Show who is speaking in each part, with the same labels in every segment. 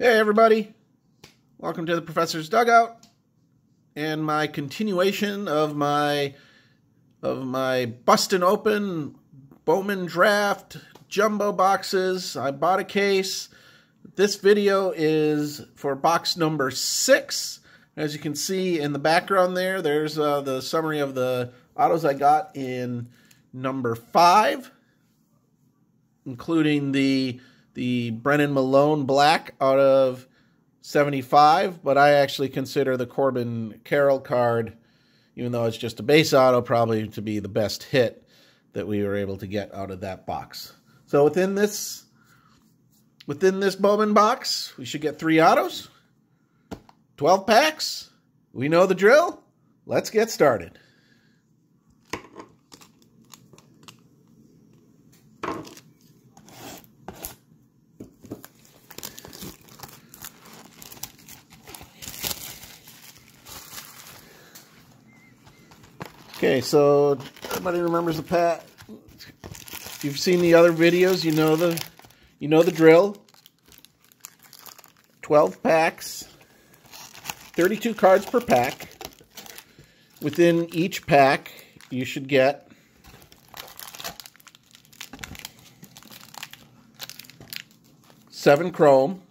Speaker 1: Hey, everybody. Welcome to the Professor's Dugout and my continuation of my of my bustin' open Bowman Draft jumbo boxes. I bought a case. This video is for box number six. As you can see in the background there, there's uh, the summary of the autos I got in number five, including the the Brennan Malone Black out of 75, but I actually consider the Corbin Carroll card, even though it's just a base auto, probably to be the best hit that we were able to get out of that box. So within this within this Bowman box, we should get three autos, 12 packs. We know the drill. Let's get started. Okay, so everybody remembers the pat. If you've seen the other videos, you know the you know the drill. 12 packs, 32 cards per pack. Within each pack, you should get seven chrome,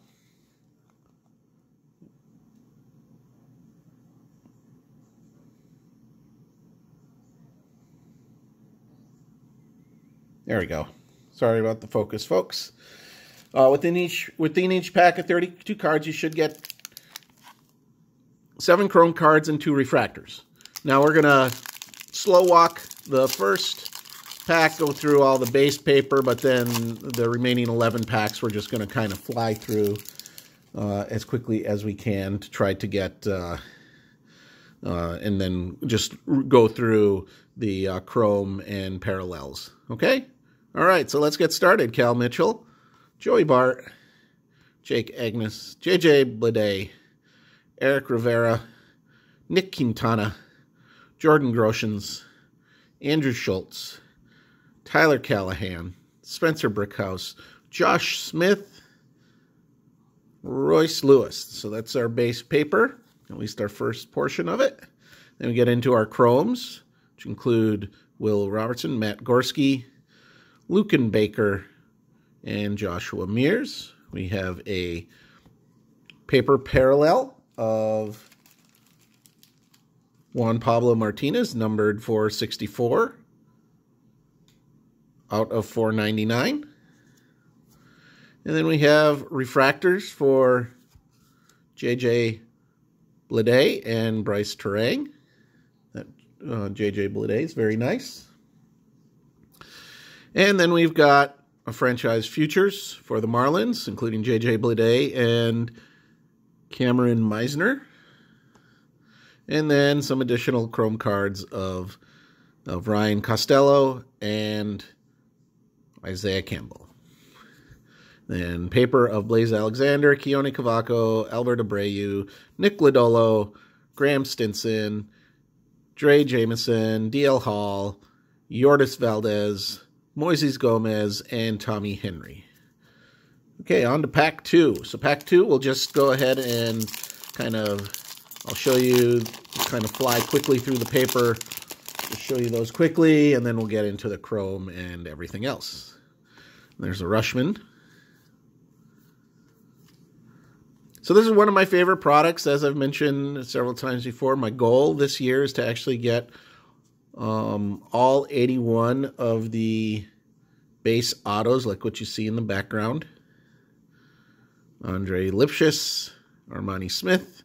Speaker 1: There we go. Sorry about the focus, folks. Uh, within each within each pack of 32 cards, you should get seven chrome cards and two refractors. Now we're going to slow walk the first pack, go through all the base paper, but then the remaining 11 packs we're just going to kind of fly through uh, as quickly as we can to try to get... Uh, uh, and then just go through the uh, Chrome and parallels. Okay? All right, so let's get started. Cal Mitchell, Joey Bart, Jake Agnes, JJ Blade, Eric Rivera, Nick Quintana, Jordan Groshans, Andrew Schultz, Tyler Callahan, Spencer Brickhouse, Josh Smith, Royce Lewis. So that's our base paper, at least our first portion of it. Then we get into our chromes, which include Will Robertson, Matt Gorski, Lucan Baker and Joshua Mears. We have a paper parallel of Juan Pablo Martinez, numbered 464 out of 499. And then we have refractors for J.J. Blade and Bryce Terang. That uh, J.J. Blade is very nice. And then we've got a franchise futures for the Marlins, including J.J. Blade and Cameron Meisner. And then some additional Chrome cards of, of Ryan Costello and Isaiah Campbell. Then paper of Blaze Alexander, Keone Cavaco, Albert Abreu, Nick Lodolo, Graham Stinson, Dre Jameson, D.L. Hall, Yordis Valdez, Moises Gomez, and Tommy Henry. Okay, on to pack two. So pack two, we'll just go ahead and kind of, I'll show you, kind of fly quickly through the paper, just show you those quickly, and then we'll get into the chrome and everything else. There's a Rushman. So this is one of my favorite products, as I've mentioned several times before. My goal this year is to actually get um, all 81 of the base autos, like what you see in the background. Andre Lipschitz, Armani Smith,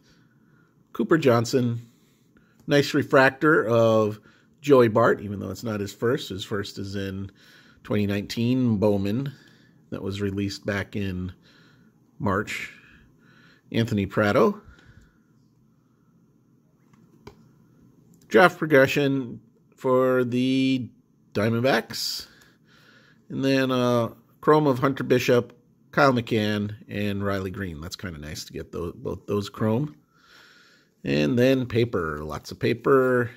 Speaker 1: Cooper Johnson. Nice refractor of Joey Bart, even though it's not his first. His first is in 2019 Bowman that was released back in March. Anthony Prado. Draft progression, for the Diamondbacks. And then uh, Chrome of Hunter Bishop, Kyle McCann, and Riley Green. That's kind of nice to get those, both those Chrome. And then paper, lots of paper.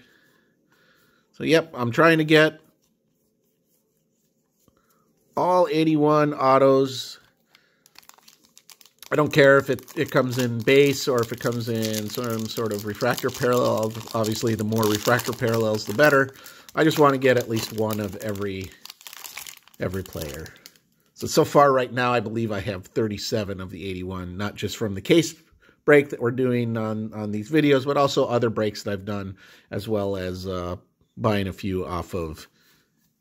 Speaker 1: So, yep, I'm trying to get all 81 autos I don't care if it, it comes in base or if it comes in some sort of refractor parallel. Obviously, the more refractor parallels, the better. I just want to get at least one of every every player. So, so far right now, I believe I have 37 of the 81, not just from the case break that we're doing on, on these videos, but also other breaks that I've done, as well as uh, buying a few off of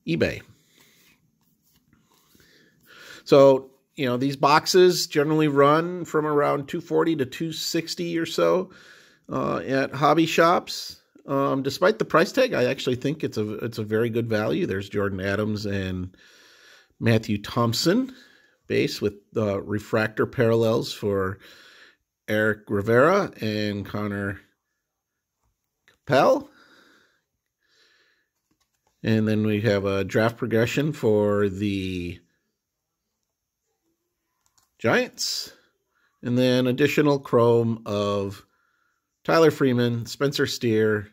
Speaker 1: eBay. So you know, these boxes generally run from around 240 to 260 or so uh, at hobby shops. Um, despite the price tag, I actually think it's a it's a very good value. There's Jordan Adams and Matthew Thompson base with uh, refractor parallels for Eric Rivera and Connor Capel. And then we have a draft progression for the Giants. And then additional chrome of Tyler Freeman, Spencer Steer,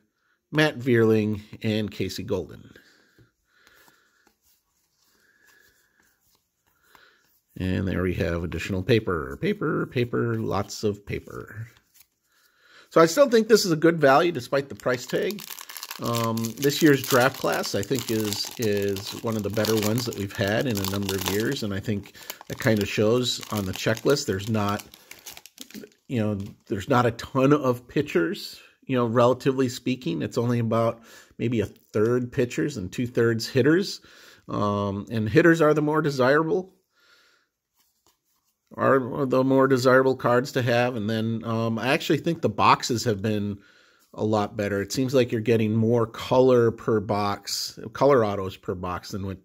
Speaker 1: Matt Vierling, and Casey Golden. And there we have additional paper, paper, paper, lots of paper. So I still think this is a good value despite the price tag. Um, this year's draft class, I think, is is one of the better ones that we've had in a number of years, and I think it kind of shows on the checklist. There's not, you know, there's not a ton of pitchers, you know, relatively speaking. It's only about maybe a third pitchers and two thirds hitters, um, and hitters are the more desirable are the more desirable cards to have. And then um, I actually think the boxes have been a lot better. It seems like you're getting more color per box, color autos per box than what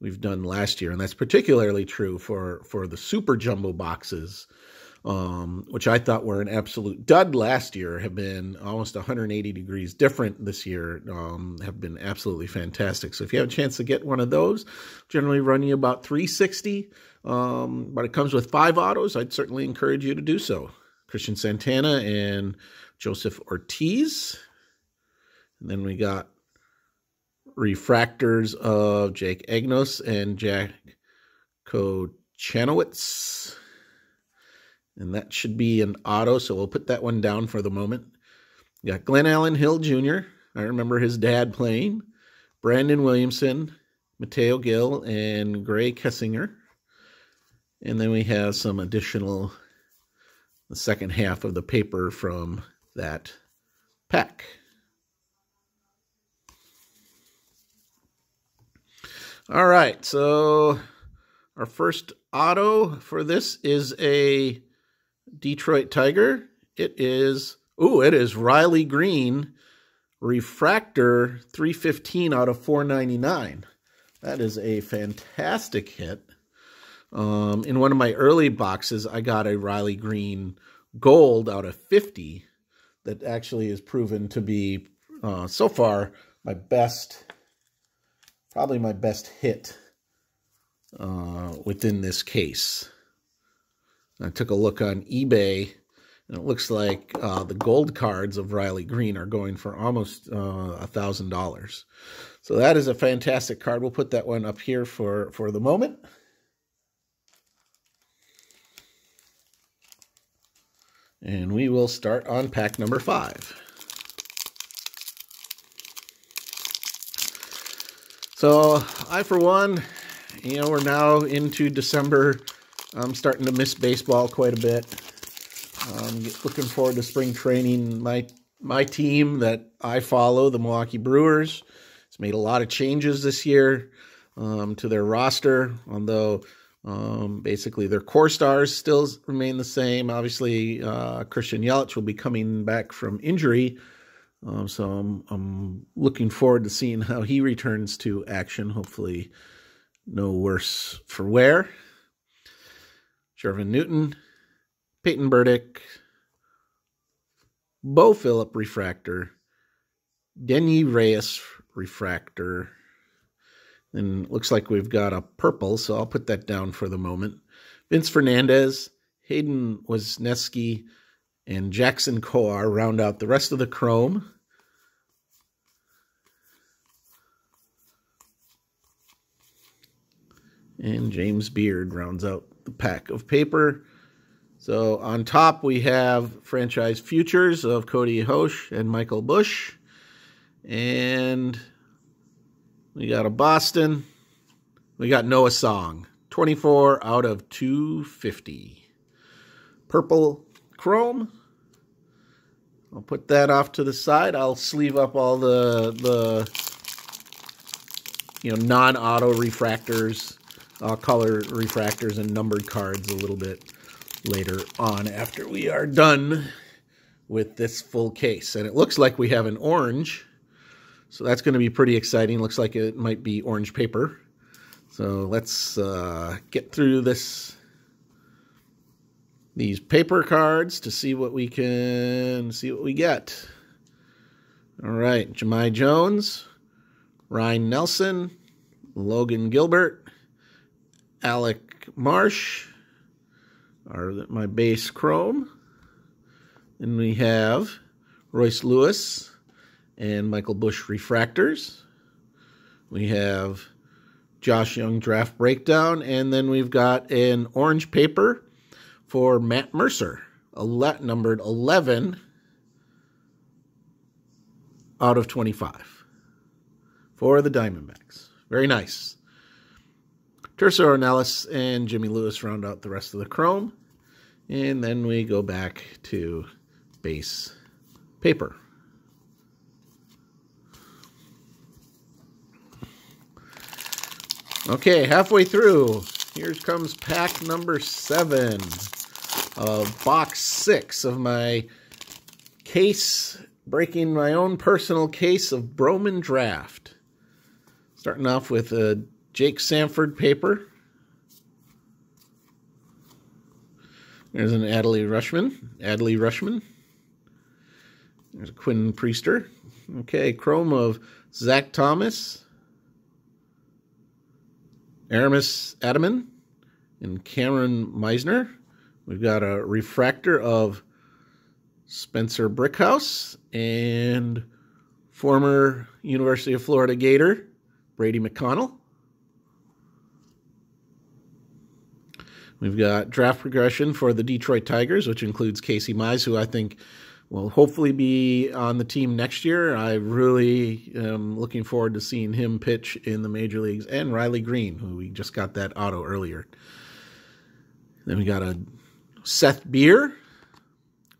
Speaker 1: we've done last year. And that's particularly true for, for the super jumbo boxes, um, which I thought were an absolute dud last year, have been almost 180 degrees different this year, um, have been absolutely fantastic. So if you have a chance to get one of those, generally run you about 360, um, but it comes with five autos. I'd certainly encourage you to do so. Christian Santana and Joseph Ortiz. And then we got refractors of Jake Agnos and Jack Kochanowitz. And that should be an auto, so we'll put that one down for the moment. We got Glenn Allen Hill Jr. I remember his dad playing. Brandon Williamson, Mateo Gill, and Gray Kessinger. And then we have some additional, the second half of the paper from that pack. All right, so our first auto for this is a Detroit Tiger. It is, oh, it is Riley Green Refractor 315 out of 499. That is a fantastic hit. Um, in one of my early boxes, I got a Riley Green Gold out of 50 that actually is proven to be, uh, so far, my best, probably my best hit uh, within this case. I took a look on eBay, and it looks like uh, the gold cards of Riley Green are going for almost uh, a uh, $1,000. So that is a fantastic card. We'll put that one up here for, for the moment. And we will start on pack number five. So I, for one, you know, we're now into December. I'm starting to miss baseball quite a bit. I'm looking forward to spring training. My my team that I follow, the Milwaukee Brewers, has made a lot of changes this year um, to their roster. Although um, basically, their core stars still remain the same. Obviously, uh, Christian Yelich will be coming back from injury. Um, so I'm, I'm, looking forward to seeing how he returns to action. Hopefully, no worse for wear. Jervin Newton, Peyton Burdick, Bo Phillip Refractor, Denny Reyes Refractor, and looks like we've got a purple, so I'll put that down for the moment. Vince Fernandez, Hayden Wisniewski, and Jackson Coar round out the rest of the chrome. And James Beard rounds out the pack of paper. So on top, we have franchise futures of Cody Hoche and Michael Bush. And we got a Boston. We got Noah Song. 24 out of 250. Purple chrome. I'll put that off to the side. I'll sleeve up all the, the you know, non-auto refractors, uh, color refractors and numbered cards a little bit later on after we are done with this full case. And it looks like we have an orange so that's going to be pretty exciting. Looks like it might be orange paper. So let's uh, get through this these paper cards to see what we can see what we get. All right, Jemai Jones, Ryan Nelson, Logan Gilbert, Alec Marsh, are my base Chrome, and we have Royce Lewis, and Michael Bush refractors. We have Josh Young draft breakdown, and then we've got an orange paper for Matt Mercer, ele- numbered 11 out of 25 for the Diamondbacks. Very nice. Terso Ornelas and Jimmy Lewis round out the rest of the chrome. And then we go back to base paper. Okay, halfway through, here comes pack number seven of box six of my case, breaking my own personal case of Broman Draft. Starting off with a Jake Sanford paper. There's an Adley Rushman. Adley Rushman. There's a Quinn Priester. Okay, Chrome of Zach Thomas. Aramis Adaman and Cameron Meisner. We've got a refractor of Spencer Brickhouse and former University of Florida Gator Brady McConnell. We've got draft progression for the Detroit Tigers, which includes Casey Mize, who I think will hopefully be on the team next year. I really am looking forward to seeing him pitch in the major leagues and Riley Green, who we just got that auto earlier. Then we got a Seth Beer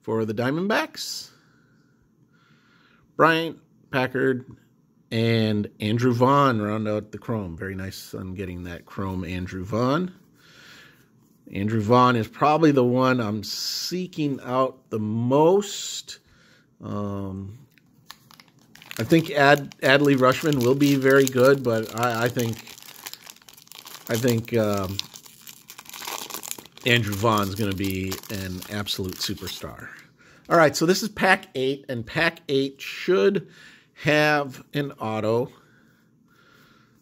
Speaker 1: for the Diamondbacks, Bryant Packard, and Andrew Vaughn round out the Chrome. Very nice on getting that Chrome Andrew Vaughn. Andrew Vaughn is probably the one I'm seeking out the most. Um, I think Ad, Adley Rushman will be very good, but I, I think I think um, Andrew Vaughn's going to be an absolute superstar. All right, so this is Pack 8, and Pack 8 should have an auto.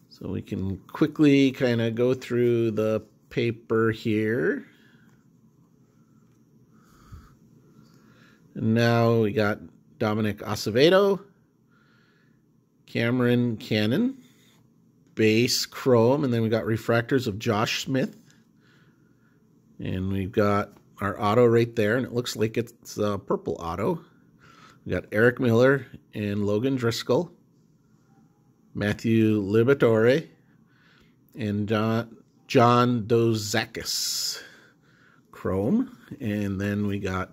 Speaker 1: So we can quickly kind of go through the paper here. And now we got Dominic Acevedo, Cameron Cannon, base Chrome, and then we got refractors of Josh Smith. And we've got our auto right there, and it looks like it's a purple auto. We got Eric Miller and Logan Driscoll, Matthew Libitore, and John, John Dozakis chrome. And then we got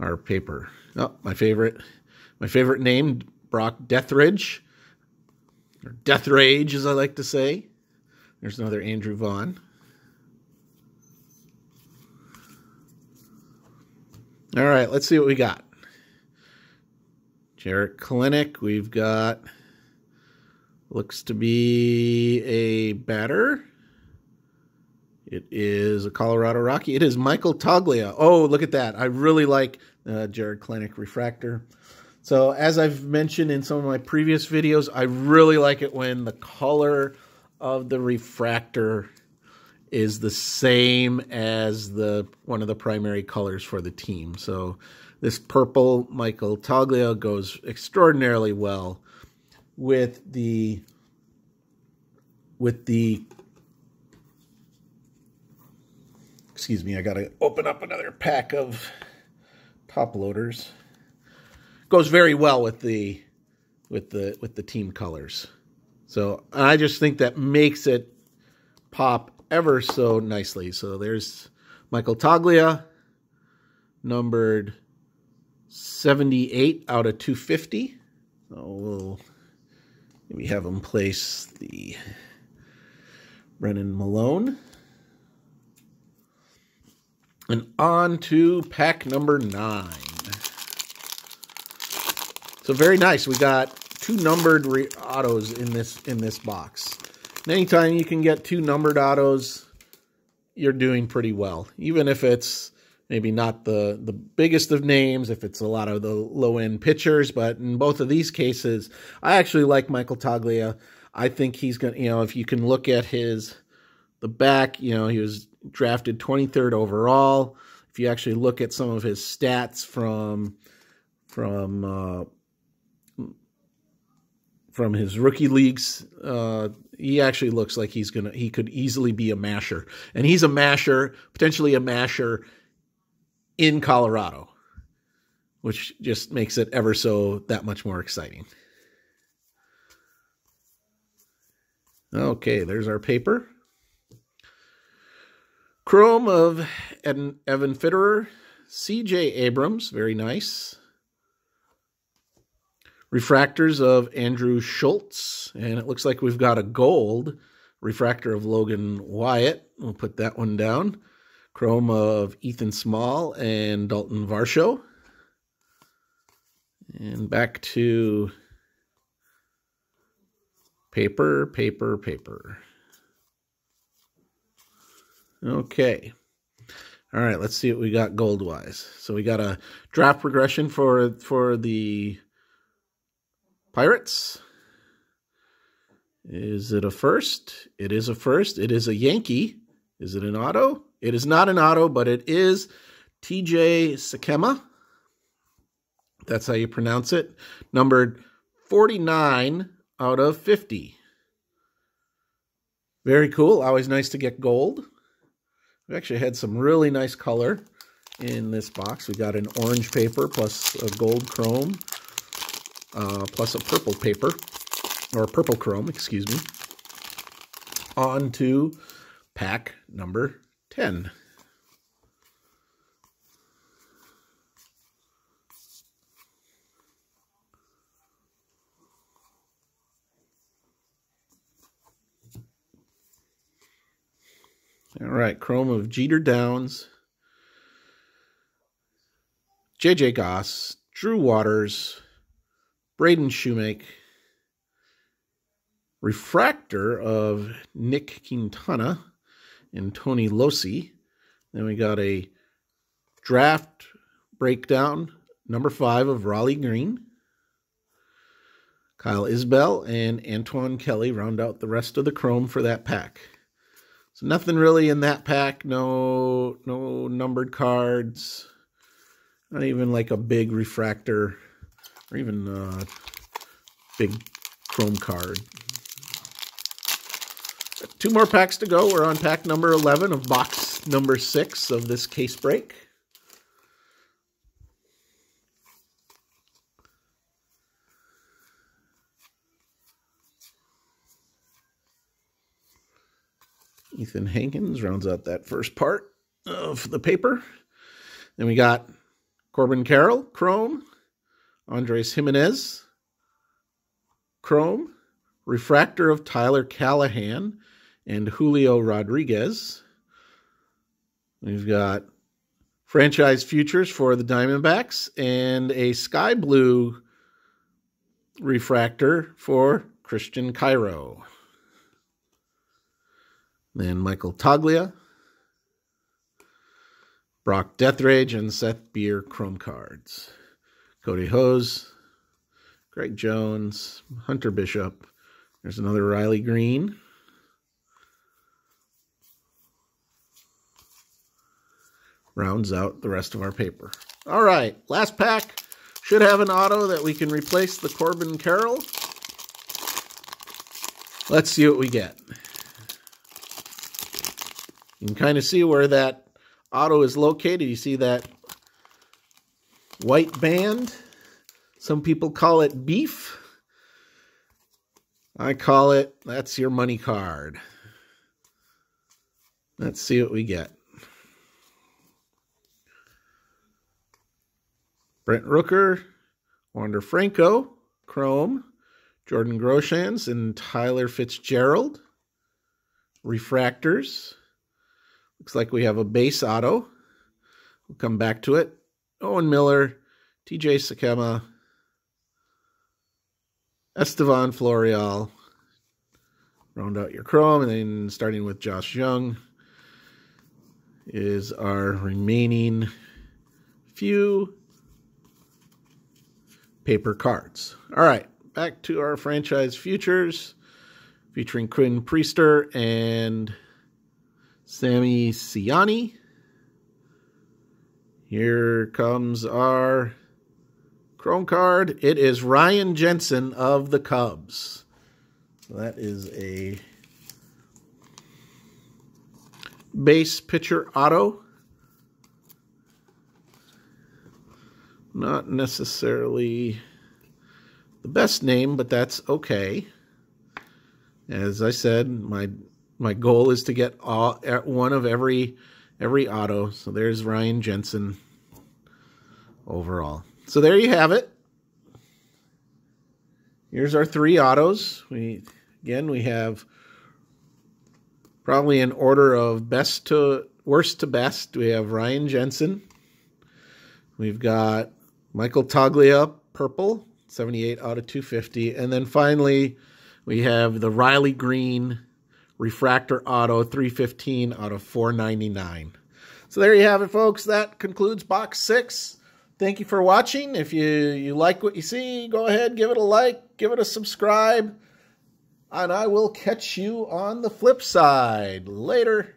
Speaker 1: our paper. Oh, my favorite, my favorite name, Brock Deathridge, or Deathrage, as I like to say. There's another Andrew Vaughn. All right, let's see what we got. Jarrett Clinic, we've got looks to be a batter. It is a Colorado Rocky. It is Michael Toglia. Oh, look at that. I really like uh, Jared Klenick Refractor. So as I've mentioned in some of my previous videos, I really like it when the color of the refractor is the same as the one of the primary colors for the team. So this purple Michael Toglia goes extraordinarily well with the with the excuse me, I got to open up another pack of top loaders. Goes very well with the with the with the team colors. So I just think that makes it pop ever so nicely. So there's Michael Taglia, numbered 78 out of 250. we'll we have him place the Brennan Malone. And on to pack number nine. So very nice. We got two numbered autos in this in this box. And anytime you can get two numbered autos, you're doing pretty well. Even if it's maybe not the the biggest of names, if it's a lot of the low end pitchers, but in both of these cases, I actually like Michael Taglia. I think he's gonna, you know, if you can look at his the back, you know, he was drafted 23rd overall. If you actually look at some of his stats from from uh, from his rookie leagues, uh, he actually looks like he's gonna he could easily be a masher, and he's a masher, potentially a masher in Colorado, which just makes it ever so that much more exciting. Okay, there's our paper. Chrome of Ed, Evan Fitterer. C.J. Abrams, very nice. Refractors of Andrew Schultz. And it looks like we've got a gold. Refractor of Logan Wyatt. We'll put that one down. Chrome of Ethan Small and Dalton Varsho. And back to paper, paper, paper. Okay. All right, let's see what we got gold-wise. So we got a draft progression for for the Pirates. Is it a first? It is a first. It is a Yankee. Is it an auto? It is not an auto, but it is TJ Sakema. That's how you pronounce it. Numbered 49 out of 50. Very cool. Always nice to get gold. We actually had some really nice color in this box. We got an orange paper plus a gold chrome uh, plus a purple paper, or purple chrome, excuse me, on to pack number 10. All right, Chrome of Jeter Downs, JJ Goss, Drew Waters, Braden Shoemake, Refractor of Nick Quintana and Tony Losi. Then we got a draft breakdown, number five of Raleigh Green. Kyle Isbell and Antoine Kelly round out the rest of the chrome for that pack. So nothing really in that pack. No, no numbered cards. Not even like a big refractor or even a big chrome card. Two more packs to go. We're on pack number 11 of box number 6 of this case break. Ethan Hankins rounds out that first part of the paper. Then we got Corbin Carroll, Chrome, Andres Jimenez, Chrome, Refractor of Tyler Callahan, and Julio Rodriguez. We've got franchise futures for the Diamondbacks and a sky blue refractor for Christian Cairo. Then Michael Taglia, Brock Deathrage, and Seth Beer Chrome Cards. Cody Hose, Greg Jones, Hunter Bishop. There's another Riley Green. Rounds out the rest of our paper. All right, last pack. Should have an auto that we can replace the Corbin Carroll. Let's see what we get. You can kind of see where that auto is located. You see that white band. Some people call it beef. I call it, that's your money card. Let's see what we get. Brent Rooker, Wander Franco, Chrome, Jordan Groshans, and Tyler Fitzgerald. Refractors. Looks like we have a base auto. We'll come back to it. Owen Miller, TJ Sakema, Estevan Florial. Round out your chrome, and then starting with Josh Young is our remaining few paper cards. All right, back to our franchise futures featuring Quinn Priester and Sammy Siani. Here comes our Chrome card. It is Ryan Jensen of the Cubs. that is a base pitcher auto. Not necessarily the best name, but that's okay. As I said, my my goal is to get all er, one of every every auto. So there's Ryan Jensen overall. So there you have it. Here's our three autos. We again we have probably in order of best to worst to best. We have Ryan Jensen. We've got Michael Taglia, purple, 78 out of 250. And then finally, we have the Riley Green refractor auto 315 out of 499. So there you have it, folks. That concludes box six. Thank you for watching. If you, you like what you see, go ahead, give it a like, give it a subscribe, and I will catch you on the flip side. Later.